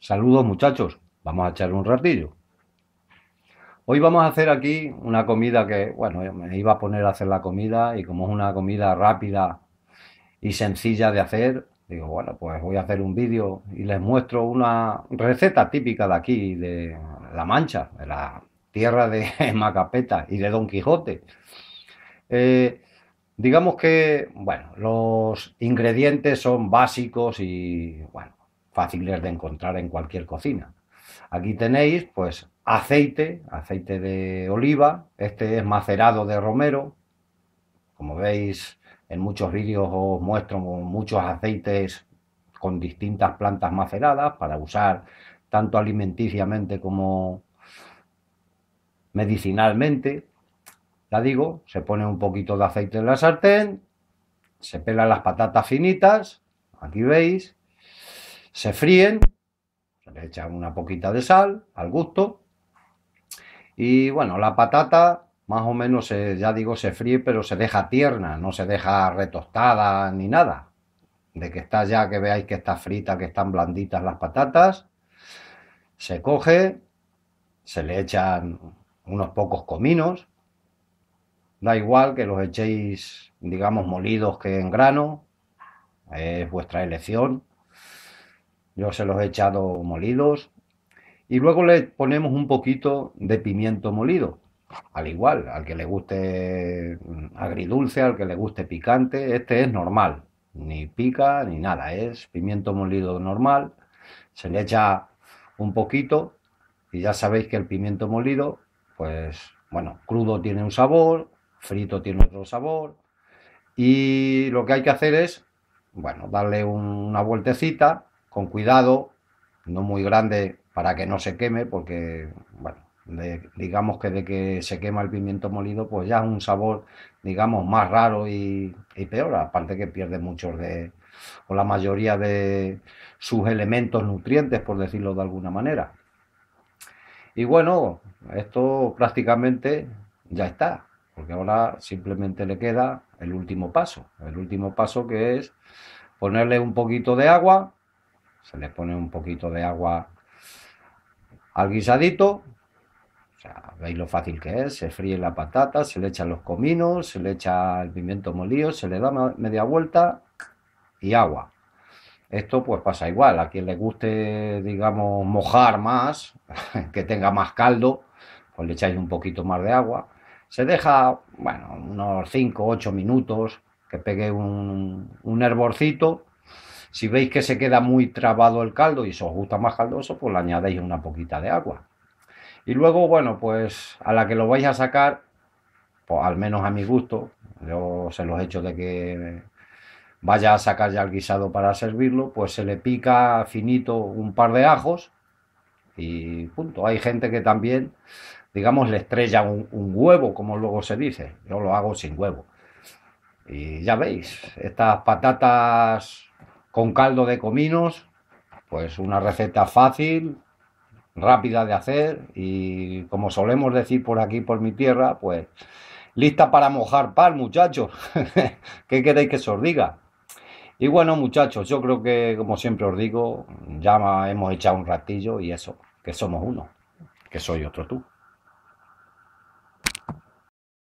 Saludos muchachos, vamos a echar un ratillo. Hoy vamos a hacer aquí una comida que, bueno, me iba a poner a hacer la comida y como es una comida rápida y sencilla de hacer, digo, bueno, pues voy a hacer un vídeo y les muestro una receta típica de aquí, de La Mancha, de la tierra de Macapeta y de Don Quijote. Eh, digamos que, bueno, los ingredientes son básicos y, bueno, fáciles de encontrar en cualquier cocina. Aquí tenéis pues aceite, aceite de oliva, este es macerado de romero, como veis en muchos vídeos os muestro muchos aceites con distintas plantas maceradas para usar tanto alimenticiamente como medicinalmente. Ya digo, se pone un poquito de aceite en la sartén, se pelan las patatas finitas, aquí veis, se fríen, se le echa una poquita de sal al gusto. Y bueno, la patata más o menos, ya digo, se fríe, pero se deja tierna, no se deja retostada ni nada. De que está ya, que veáis que está frita, que están blanditas las patatas. Se coge, se le echan unos pocos cominos. Da igual que los echéis, digamos, molidos que en grano. Es vuestra elección. Yo se los he echado molidos. Y luego le ponemos un poquito de pimiento molido. Al igual, al que le guste agridulce, al que le guste picante, este es normal. Ni pica ni nada, es pimiento molido normal. Se le echa un poquito y ya sabéis que el pimiento molido, pues bueno, crudo tiene un sabor, frito tiene otro sabor. Y lo que hay que hacer es, bueno, darle una vueltecita con cuidado, no muy grande para que no se queme, porque, bueno, digamos que de que se quema el pimiento molido, pues ya es un sabor, digamos, más raro y, y peor, aparte que pierde muchos de, o la mayoría de sus elementos nutrientes, por decirlo de alguna manera. Y bueno, esto prácticamente ya está, porque ahora simplemente le queda el último paso, el último paso que es ponerle un poquito de agua, se le pone un poquito de agua al guisadito, veis lo fácil que es, se fríe la patata, se le echan los cominos, se le echa el pimiento molido, se le da media vuelta y agua. Esto pues pasa igual, a quien le guste, digamos, mojar más, que tenga más caldo, pues le echáis un poquito más de agua. Se deja, bueno, unos 5 8 minutos que pegue un, un hervorcito si veis que se queda muy trabado el caldo y se os gusta más caldoso, pues le añadéis una poquita de agua. Y luego, bueno, pues a la que lo vais a sacar, pues al menos a mi gusto, yo se los hecho de que vaya a sacar ya el guisado para servirlo, pues se le pica finito un par de ajos y punto. Hay gente que también, digamos, le estrella un huevo, como luego se dice. Yo lo hago sin huevo. Y ya veis, estas patatas con caldo de cominos, pues una receta fácil, rápida de hacer y como solemos decir por aquí, por mi tierra, pues lista para mojar pal muchachos. ¿Qué queréis que os diga? Y bueno, muchachos, yo creo que como siempre os digo, ya hemos echado un ratillo y eso, que somos uno, que soy otro tú.